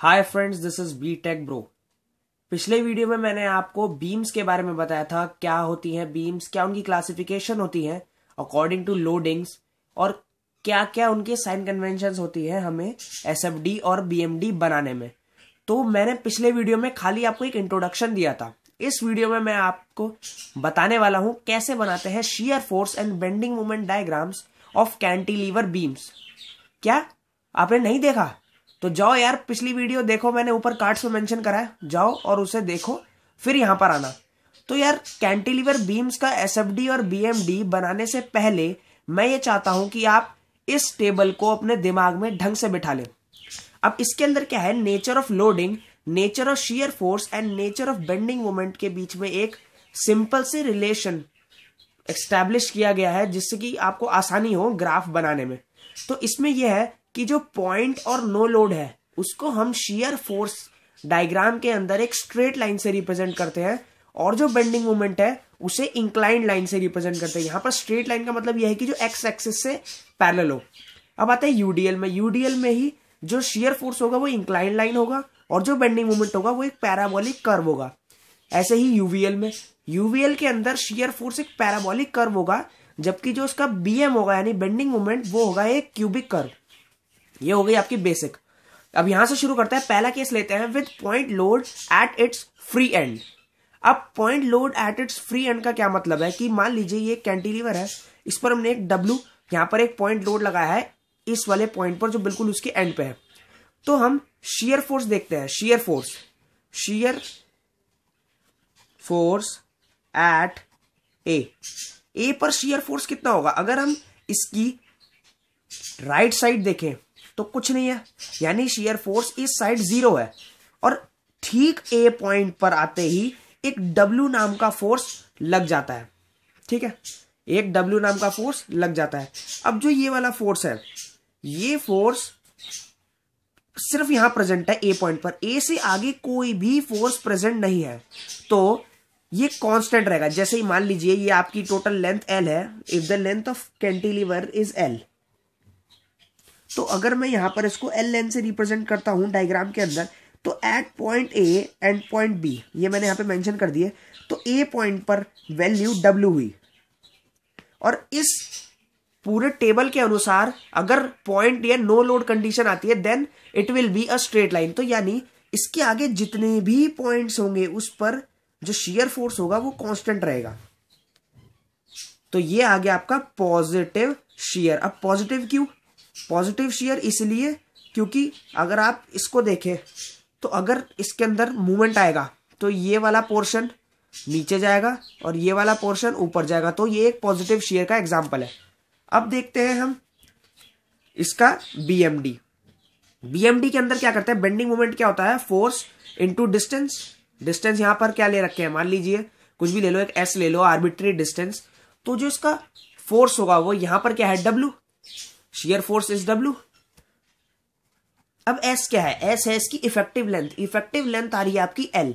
hi friends this is B tech bro पिछले video में मैंने आपको बीम्स के बारे में बताया था क्या होती हैं बीम्स क्या उनकी क्लासिफिकेशन होती है अकॉर्डिंग टू लोडिंग्स और क्या क्या उनके साइन कन्वेंशन होती है हमें एस और बी बनाने में तो मैंने पिछले वीडियो में खाली आपको एक इंट्रोडक्शन दिया था इस वीडियो में मैं आपको बताने वाला हूं कैसे बनाते हैं shear force and bending movement diagrams of cantilever beams क्या आपने नहीं देखा तो जाओ यार पिछली वीडियो देखो मैंने ऊपर कार्ड्स में मेंशन करा है जाओ और उसे देखो फिर यहां पर आना तो यार कैंटिलीवर बीम्स का एस और बी बनाने से पहले मैं ये चाहता हूं कि आप इस टेबल को अपने दिमाग में ढंग से बिठा ले अब इसके अंदर क्या है nature of loading nature of shear force and nature of bending moment के बीच में एक सिंपल से रिलेशन एक्स्टैब्लिश किया गया है जिससे कि आपको आसानी हो ग्राफ बनाने में तो इसमें यह है कि जो पॉइंट और नो लोड है उसको हम शियर फोर्स डायग्राम के अंदर एक स्ट्रेट लाइन से रिप्रेजेंट करते हैं और जो बेंडिंग मोमेंट है उसे इंक्लाइंड लाइन से रिप्रेजेंट करते हैं यहां पर स्ट्रेट लाइन का मतलब यह है कि जो एक्स एक्सिस से पैरेलल हो अब आता है यूडीएल में यूडीएल में ही जो शियर फोर्स होगा वो इंक्लाइन लाइन होगा और जो बेंडिंग मोमेंट होगा वो एक पैराबोलिक कर्व होगा ऐसे ही यूवीएल में यूवीएल के अंदर शियर फोर्स एक पैराबोलिक कर्व होगा जबकि जो उसका बीएम होगा यानी बेंडिंग मोमेंट वो होगा एक क्यूबिक कर्व ये हो गई आपकी बेसिक अब यहां से शुरू करते हैं पहला केस लेते हैं with point load at its free end अब point load at its free end का क्या मतलब है कि मान लीजिए ये कैंटिलीवर है इस पर हमने एक डब्ल्यू यहां पर एक पॉइंट लोड लगाया है इस वाले पॉइंट पर जो बिल्कुल उसके एंड पे है तो हम शियर फोर्स देखते हैं shear force shear force at A A पर शियर फोर्स कितना होगा अगर हम इसकी राइट right साइड देखें तो कुछ नहीं है यानी शेयर फोर्स इस साइड जीरो है और ठीक ए पॉइंट पर आते ही एक डब्ल्यू नाम का फोर्स लग जाता है ठीक है एक डब्ल्यू नाम का फोर्स लग जाता है अब जो ये वाला फोर्स है ये फोर्स सिर्फ यहां प्रेजेंट है ए पॉइंट पर ए से आगे कोई भी फोर्स प्रेजेंट नहीं है तो ये कांस्टेंट रहेगा जैसे ही मान लीजिए ये आपकी टोटल लेंथ एल है if the length of cantilever is L तो अगर मैं यहाँ पर इसको एल लेन से रिप्रेजेंट करता हूँ डायग्राम के अंदर तो at point A and point B ये मैंने यहाँ पे मेंशन कर दिए तो ए पॉइंट पर वैल्यू डब्ल्यू हुई और इस पूरे टेबल के अनुसार अगर पॉइंट या नो लोड कंडीशन आती है then it will be a straight line तो यानी इसके आगे जितने भी पॉइंट होंगे उस पर जो शियर फोर्स होगा वो कॉन्स्टेंट रहेगा तो ये आ गया आपका पॉजिटिव शियर अब पॉजिटिव क्यों पॉजिटिव शेयर इसलिए क्योंकि अगर आप इसको देखें तो अगर इसके अंदर मूवमेंट आएगा तो ये वाला पोर्शन नीचे जाएगा और ये वाला पोर्शन ऊपर जाएगा तो ये एक पॉजिटिव शेयर का एग्जाम्पल है अब देखते हैं हम इसका B M D B M D के अंदर क्या करते हैं बेंडिंग मोमेंट क्या होता है फोर्स इनटू डिस्टेंस डिस्टेंस यहां पर क्या ले रखे हैं मान लीजिए कुछ भी ले लो एक एस ले लो आर्बिट्री डिस्टेंस तो जो इसका फोर्स होगा वो यहां पर क्या है W shear force is W अब एस क्या है एस है इसकी इफेक्टिव लेंथ इफेक्टिव लेंथ आ रही है आपकी एल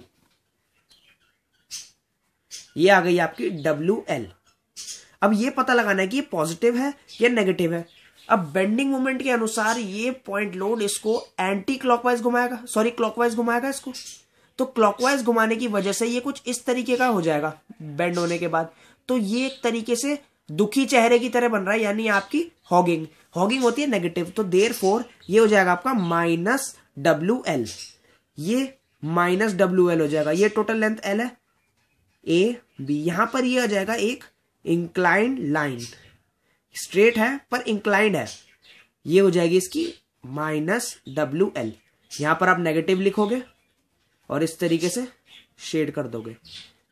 ये आ गई आपकी डब्ल्यू एल अब ये पता लगाना है कि ये पॉजिटिव है या नेगेटिव है अब बेंडिंग मोमेंट के अनुसार ये पॉइंट लोड इसको एंटी क्लॉकवाइज घुमाएगा सॉरी क्लॉकवाइज घुमाएगा इसको तो क्लॉकवाइज घुमाने की वजह से ये कुछ इस तरीके का हो जाएगा बेंड होने के बाद तो ये एक तरीके से दुखी चेहरे की तरह बन रहा है यानी आपकी हॉगिंग हॉगिंग होती है नेगेटिव तो देर फोर ये हो जाएगा आपका माइनस डब्ल्यू एल ये माइनस डब्ल्यू एल हो जाएगा ये टोटल लेंथ एल है ए बी यहां पर ये हो जाएगा एक इंक्लाइंड लाइन स्ट्रेट है पर इंक्लाइंड है ये हो जाएगी इसकी माइनस डब्ल्यू एल यहां पर आप नेगेटिव लिखोगे और इस तरीके से शेड कर दोगे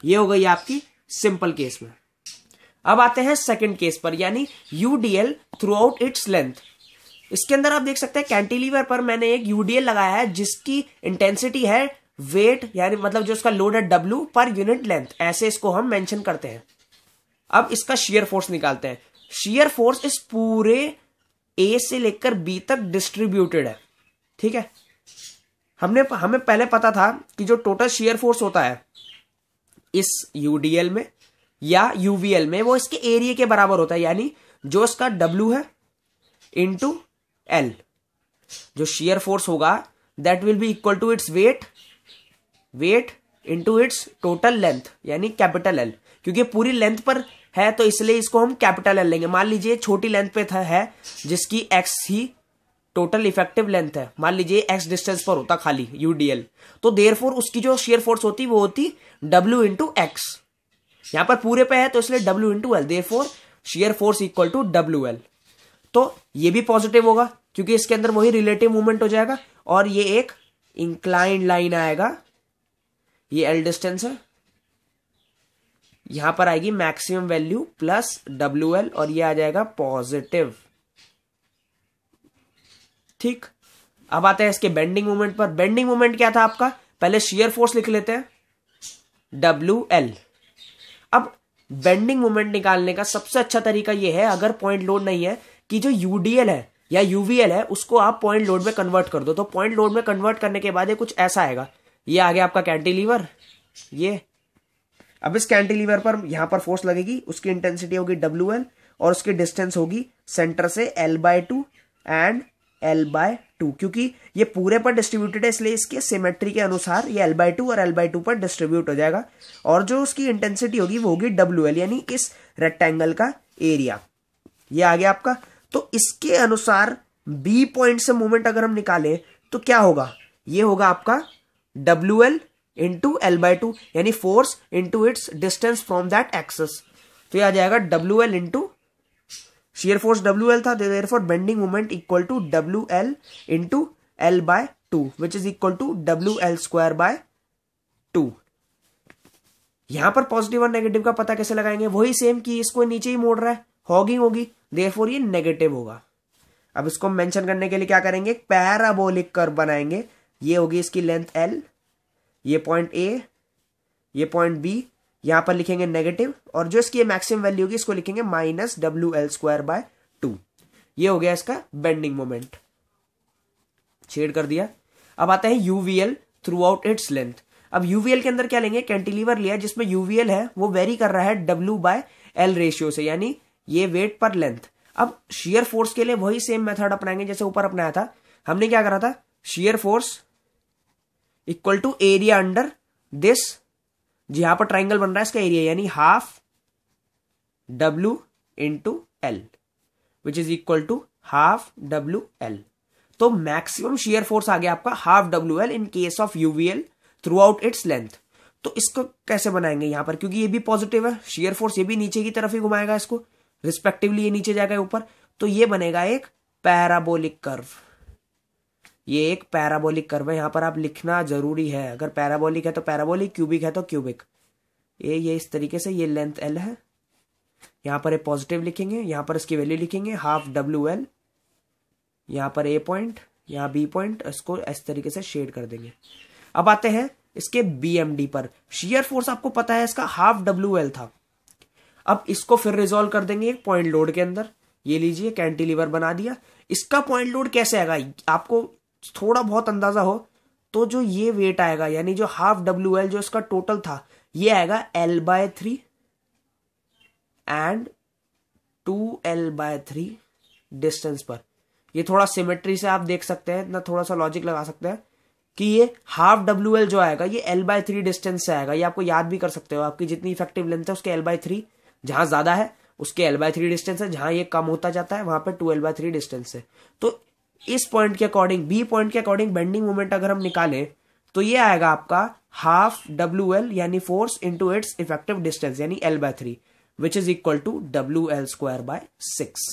ये हो गई आपकी सिंपल केस में अब आते हैं सेकंड केस पर यानी UDL throughout its length इसके अंदर आप देख सकते हैं कैंटिलीवर पर मैंने एक यूडीएल लगाया है जिसकी इंटेंसिटी है वेट यानी मतलब जो इसका लोड है डब्ल्यू पर यूनिट लेंथ ऐसे इसको हम मेंशन करते हैं अब इसका शेयर फोर्स निकालते हैं शेयर फोर्स इस पूरे ए से लेकर बी तक डिस्ट्रीब्यूटेड है ठीक है हमने हमें पहले पता था कि जो टोटल शेयर फोर्स होता है इस यूडीएल में या यूवीएल में वो इसके एरिया के बराबर होता है यानी जो इसका डब्ल्यू है इंटू एल जो शेयर फोर्स होगा that will be equal to its weight weight into its total length यानी कैपिटल एल क्योंकि पूरी लेंथ पर है तो इसलिए इसको हम कैपिटल एल लेंगे मान लीजिए छोटी लेंथ पे था है जिसकी एक्स ही टोटल इफेक्टिव लेंथ है मान लीजिए एक्स डिस्टेंस पर होता खाली यूडीएल तो देर उसकी जो शेयर फोर्स होती वो होती डब्ल्यू इंटू एक्स यहां पर पूरे पे है तो इसलिए W into L therefore shear force equal to W L तो ये भी पॉजिटिव होगा क्योंकि इसके अंदर वही रिलेटिव मूवमेंट हो जाएगा और ये एक इंक्लाइंड लाइन आएगा ये एल डिस्टेंस है यहां पर आएगी maximum value plus W L और ये आ जाएगा पॉजिटिव ठीक अब आते हैं इसके बेंडिंग मूवमेंट पर बेंडिंग मूवमेंट क्या था आपका पहले शेयर फोर्स लिख लेते हैं डब्ल्यू एल अब बेंडिंग मोमेंट निकालने का सबसे अच्छा तरीका यह है अगर पॉइंट लोड नहीं है कि जो यूडीएल है या यूवीएल है उसको आप पॉइंट लोड में कन्वर्ट कर दो तो पॉइंट लोड में कन्वर्ट करने के बाद ये कुछ ऐसा आएगा ये आ गया आपका कैंटिलीवर ये अब इस कैंटिलीवर पर यहां पर फोर्स लगेगी उसकी इंटेंसिटी होगी डब्ल्यू और उसकी डिस्टेंस होगी सेंटर से L by two and L by two क्योंकि ये पूरे पर डिस्ट्रीब्यूटेड है इसलिए इसके सिमेट्री के अनुसार ये एल बाई टू और एल बाई टू पर डिस्ट्रीब्यूट हो जाएगा और जो उसकी इंटेंसिटी होगी वो होगी डब्ल्यू एल यानी इस रेक्टेंगल का एरिया ये आ गया आपका तो इसके अनुसार बी पॉइंट से मूवमेंट अगर हम निकालें तो क्या होगा ये होगा आपका W L into L by two यानी force into its distance from that axis तो यह आ जाएगा W L into force W L था therefore bending moment equal to two L by two which is equal to W L square by two यहां पर positive और negative का पता कैसे लगाएंगे वही सेम कि इसको नीचे ही मोड़ रहा है हॉगिंग होगी देयरफॉर ये नेगेटिव होगा अब इसको मेंशन करने के लिए क्या करेंगे पैराबोलिक कर्व बनाएंगे ये होगी इसकी लेंथ एल ये पॉइंट ए ये पॉइंट बी यहां पर लिखेंगे नेगेटिव और जो इसकी मैक्सिमम वैल्यू होगी इसको लिखेंगे minus W L square by two ये हो गया इसका बेंडिंग मोमेंट छेड़ कर दिया अब आता है UVL throughout its length अब यूवीएल के अंदर क्या लेंगे कैंटिलीवर लिया जिसमें यूवीएल है वो वेरी कर रहा है डब्ल्यू बाय एल रेशियो से यानी ये वेट पर लेंथ अब शेयर फोर्स के लिए वही सेम मेथड अपनाएंगे जैसे ऊपर अपनाया था हमने क्या करा था shear force equal to area under this जी यहां पर ट्राइंगल बन रहा है इसका एरिया यानी half W into L which is equal to half W L तो मैक्सिमम शेयर फोर्स आ गया आपका half W L in case of UVL throughout its length तो इसको कैसे बनाएंगे यहां पर क्योंकि ये भी पॉजिटिव है शेयर फोर्स ये भी नीचे की तरफ ही घुमाएगा इसको रिस्पेक्टिवली ये नीचे जाएगा ऊपर तो ये बनेगा एक पैराबोलिक कर्व ये एक पैराबोलिक कर्व है यहाँ पर आप लिखना जरूरी है अगर पैराबोलिक है तो पैराबोलिक क्यूबिक है तो क्यूबिक ये ये इस तरीके से ये लेंथ एल है यहाँ पर ए पॉजिटिव लिखेंगे यहाँ पर इसकी वैल्यू लिखेंगे हाफ डब्ल्यू एल यहाँ पर ए पॉइंट यहाँ बी पॉइंट इसको इस तरीके से शेड कर देंगे अब आते हैं इसके बी पर शियर फोर्स आपको पता है इसका हाफ डब्ल्यू एल था अब इसको फिर रिजोल्व कर देंगे एक पॉइंट लोड के अंदर ये लीजिए कैंटिलीवर बना दिया इसका पॉइंट लोड कैसे आएगा आपको थोड़ा बहुत अंदाजा हो तो जो ये वेट आएगा यानी जो हाफ डब्ल्यू एल जो इसका टोटल था ये आएगा L by three and two L by three distance पर ये थोड़ा सिमेट्री से आप देख सकते हैं इतना थोड़ा सा लॉजिक लगा सकते हैं कि ये हाफ डब्ल्यू एल जो आएगा ये एल बाय थ्री डिस्टेंस से आएगा ये आपको याद भी कर सकते हो आपकी जितनी इफेक्टिव लेंथ है उसके एल बाय थ्री जहां ज्यादा है उसके एल बाय थ्री डिस्टेंस है जहां ये कम होता जाता है वहां पर two L by three distance है तो इस पॉइंट के अकॉर्डिंग बी पॉइंट के अकॉर्डिंग बेंडिंग मोमेंट अगर हम निकालें तो ये आएगा आपका हाफ डब्ल्यू एल यानी force into its effective distance यानी L by three which is equal to W L square by six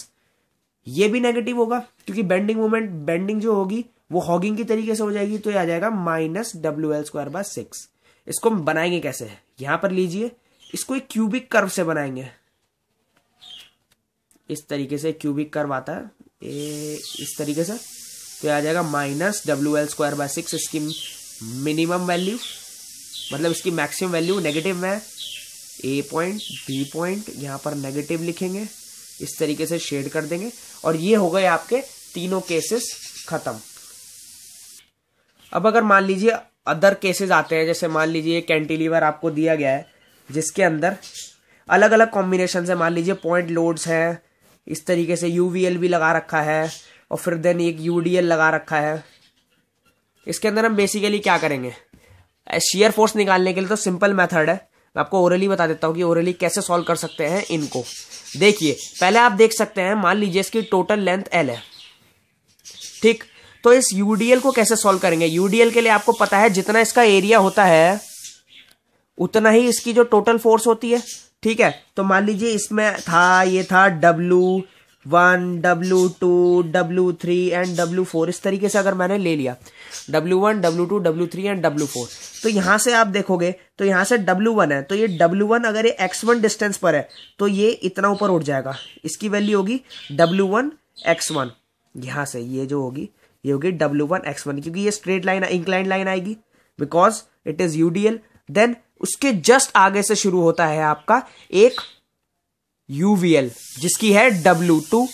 ये भी नेगेटिव होगा क्योंकि बेंडिंग मोमेंट बेंडिंग जो होगी वो हॉगिंग की तरीके से हो जाएगी तो ये आ जाएगा minus W L square by six इसको हम बनाएंगे कैसे यहां पर लीजिए इसको एक क्यूबिक कर्व से बनाएंगे इस तरीके से क्यूबिक कर्व आता है ए इस तरीके से तो आ जाएगा minus W L square by six इसकी मिनिमम वैल्यू मतलब इसकी मैक्सिमम वैल्यू नेगेटिव में ए पॉइंट बी पॉइंट यहाँ पर नेगेटिव लिखेंगे इस तरीके से शेड कर देंगे और ये हो गए आपके तीनों केसेस ख़त्म अब अगर मान लीजिए अदर केसेस आते हैं जैसे मान लीजिए कैंटिलीवर आपको दिया गया है जिसके अंदर अलग अलग कॉम्बिनेशन है मान लीजिए पॉइंट लोड्स हैं इस तरीके से यू भी लगा रखा है और फिर देन एक यू लगा रखा है इसके अंदर हम बेसिकली क्या करेंगे शेयर फोर्स निकालने के लिए तो सिंपल मेथड है मैं आपको ओरली बता देता हूँ कि ओरली कैसे सॉल्व कर सकते हैं इनको देखिए पहले आप देख सकते हैं मान लीजिए इसकी टोटल लेंथ एल है ठीक तो इस यूडीएल को कैसे सॉल्व करेंगे यूडीएल के लिए आपको पता है जितना इसका एरिया होता है उतना ही इसकी जो टोटल फोर्स होती है ठीक है तो मान लीजिए इसमें था ये था W one W two W three and W four इस तरीके से अगर मैंने ले लिया W one W two W three and W four तो यहाँ से आप देखोगे तो यहाँ से डब्लू वन है तो ये डब्लू वन अगर ये एक्स वन डिस्टेंस पर है तो ये इतना ऊपर उठ जाएगा इसकी वैल्यू होगी डब्लू वन एक्स वन यहाँ से ये जो होगी ये होगी डब्लू वन एक्स वन क्योंकि ये स्ट्रेट लाइन इंक्लाइन लाइन आएगी because it is U D L then उसके जस्ट आगे से शुरू होता है आपका एक यूवीएल जिसकी है डब्ल्यू टू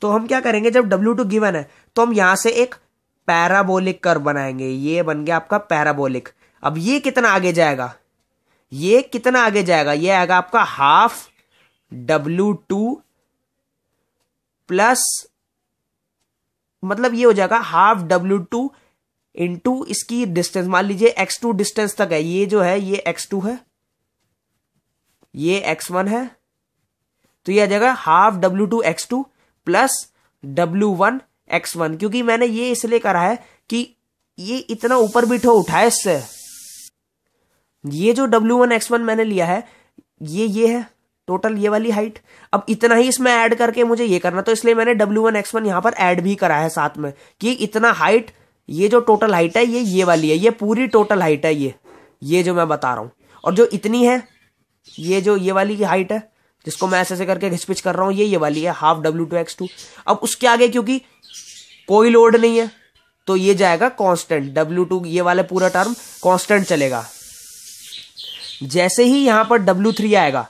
तो हम क्या करेंगे जब डब्ल्यू टू गिवन है तो हम यहां से एक पैराबोलिक कर बनाएंगे ये बन गया आपका पैराबोलिक अब ये कितना आगे जाएगा ये कितना आगे जाएगा ये आएगा आपका हाफ डब्ल्यू टू प्लस मतलब ये हो जाएगा हाफ डब्ल्यू टू इनटू इसकी डिस्टेंस मान लीजिए एक्स टू डिस्टेंस तक है ये जो है ये एक्स टू है ये एक्स वन है तो ये आ जाएगा half W two X two plus W one X one क्योंकि मैंने ये इसलिए करा है कि ये इतना ऊपर बिठो तो उठा है इससे ये जो डब्ल्यू वन एक्स वन मैंने लिया है ये ये है टोटल ये वाली हाइट अब इतना ही इसमें ऐड करके मुझे ये करना तो इसलिए मैंने डब्ल्यू वन एक्स वन यहां पर ऐड भी करा है साथ में कि इतना हाइट ये जो टोटल हाइट है ये ये वाली है ये पूरी टोटल हाइट है ये ये जो मैं बता रहा हूँ और जो इतनी है ये जो ये वाली की हाइट है जिसको मैं ऐसे ऐसे करके घिचपिच कर रहा हूँ ये ये वाली है half W two X two अब उसके आगे क्योंकि कोई लोड नहीं है तो ये जाएगा कांस्टेंट डब्ल्यू टू ये वाला पूरा टर्म कांस्टेंट चलेगा जैसे ही यहाँ पर डब्ल्यू थ्री आएगा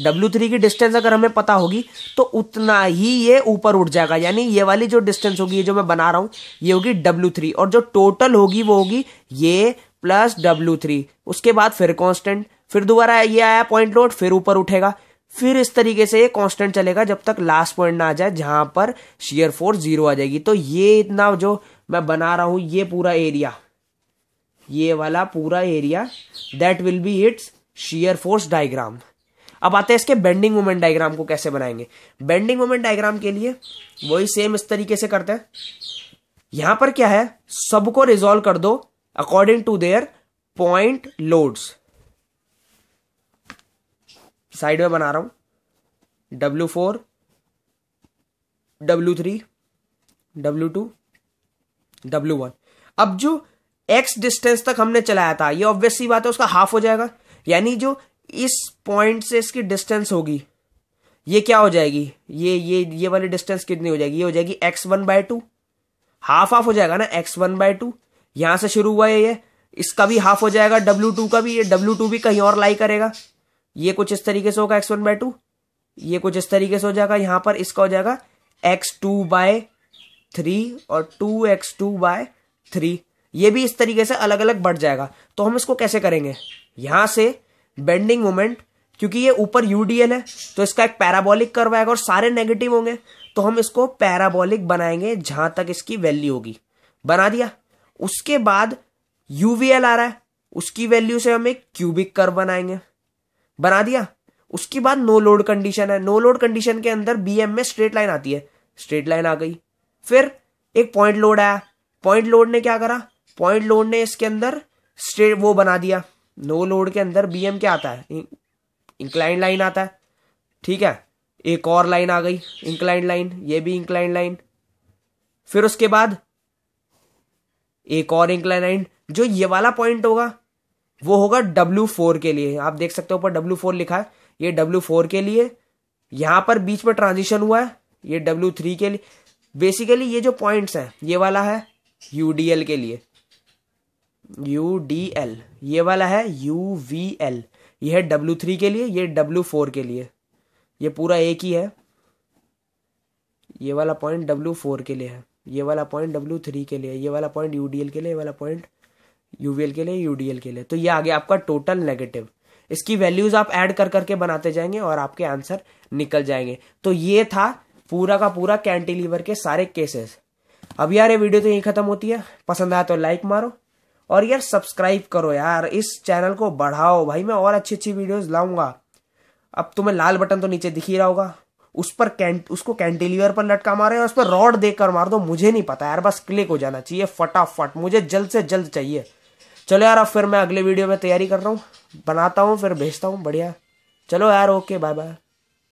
डब्ल्यू थ्री की डिस्टेंस अगर हमें पता होगी तो उतना ही ये ऊपर उठ जाएगा यानी ये वाली जो डिस्टेंस होगी ये जो मैं बना रहा हूँ ये होगी डब्ल्यू थ्री और जो टोटल होगी वो होगी ये प्लस डब्ल्यू थ्री उसके बाद फिर कांस्टेंट फिर दोबारा ये आया पॉइंट लोड फिर ऊपर उठेगा फिर इस तरीके से ये कॉन्स्टेंट चलेगा जब तक लास्ट पॉइंट ना आ जाए जहां पर शेयर फोर्स जीरो आ जाएगी तो ये इतना जो मैं बना रहा हूं ये पूरा एरिया ये वाला पूरा area that will be its shear force diagram अब आते हैं इसके बेंडिंग मोमेंट डायग्राम को कैसे बनाएंगे बेंडिंग मोमेंट डायग्राम के लिए वही सेम इस तरीके से करते हैं यहां पर क्या है सबको रिजोल्व कर दो according to their point loads side में बना रहा हूं W four W three W two W one अब जो एक्स डिस्टेंस तक हमने चलाया था ये ऑब्वियसली बात है उसका हाफ हो जाएगा यानी जो इस पॉइंट से इसकी डिस्टेंस होगी ये क्या हो जाएगी ये ये ये वाली डिस्टेंस कितनी हो जाएगी ये हो जाएगी X one by two half half हो जाएगा ना एक्स वन बाय टू यहां से शुरू हुआ है ये इसका भी हाफ हो जाएगा डब्ल्यू टू का भी ये डब्ल्यू टू भी कहीं और लाई करेगा ये कुछ इस तरीके से होगा एक्स वन बाय टू ये कुछ इस तरीके से हो जाएगा यहां पर इसका हो जाएगा एक्स टू बाय थ्री और two X two by three ये भी इस तरीके से अलग अलग बढ़ जाएगा तो हम इसको कैसे करेंगे यहां से बेंडिंग मोमेंट क्योंकि ये ऊपर यूडीएल है तो इसका एक पैराबोलिक कर्व आएगा और सारे नेगेटिव होंगे तो हम इसको पैराबोलिक बनाएंगे जहां तक इसकी वैल्यू होगी बना दिया उसके बाद यूवीएल आ रहा है उसकी वैल्यू से हम एक क्यूबिक कर्व बनाएंगे बना दिया उसके बाद नो लोड कंडीशन है नो लोड कंडीशन के अंदर बीएम में स्ट्रेट लाइन आती है स्ट्रेट लाइन आ गई फिर एक पॉइंट लोड आया पॉइंट लोड ने क्या करा पॉइंट लोड ने इसके अंदर स्ट्रेट वो बना दिया नो लोड के अंदर बीएम क्या आता है इंक्लाइन लाइन आता है ठीक है एक और लाइन आ गई इंक्लाइन लाइन ये भी इंक्लाइन लाइन फिर उसके बाद एक और इंक्लाइन लाइन जो ये वाला पॉइंट होगा वो होगा डब्ल्यू फोर के लिए आप देख सकते हो ऊपर डब्ल्यू फोर लिखा है ये डब्ल्यू फोर के लिए यहां पर बीच में ट्रांजिशन हुआ है ये डब्ल्यू थ्री के लिए बेसिकली ये जो पॉइंट्स हैं ये वाला है यूडीएल के लिए यू डी एल ये वाला है यू वी एल ये है डब्ल्यू थ्री के लिए ये डब्ल्यू फोर के लिए ये पूरा एक ही है ये वाला पॉइंट डब्ल्यू फोर के लिए है ये वाला पॉइंट डब्ल्यू थ्री के लिए ये वाला पॉइंट यू डी एल के लिए ये वाला पॉइंट यू वी एल के लिए यू डी एल के लिए तो ये आ गया आपका टोटल नेगेटिव इसकी वैल्यूज आप ऐड कर करके बनाते जाएंगे और आपके आंसर निकल जाएंगे तो ये था पूरा का पूरा कैंटिलीवर के सारे केसेस अब यार ये वीडियो तो यही खत्म होती है पसंद आया तो लाइक मारो और यार सब्सक्राइब करो यार इस चैनल को बढ़ाओ भाई मैं और अच्छी अच्छी वीडियोस लाऊंगा अब तुम्हें लाल बटन तो नीचे दिख ही रहा होगा उस पर कैंट उसको कैंटिलीवर पर लटका मारे और उस पर रॉड देकर मार दो मुझे नहीं पता यार बस क्लिक हो जाना चाहिए फटाफट मुझे जल्द से जल्द चाहिए चलो यार अब फिर मैं अगले वीडियो में तैयारी कर रहा हूँ बनाता हूँ फिर भेजता हूँ बढ़िया चलो यार ओके बाय बाय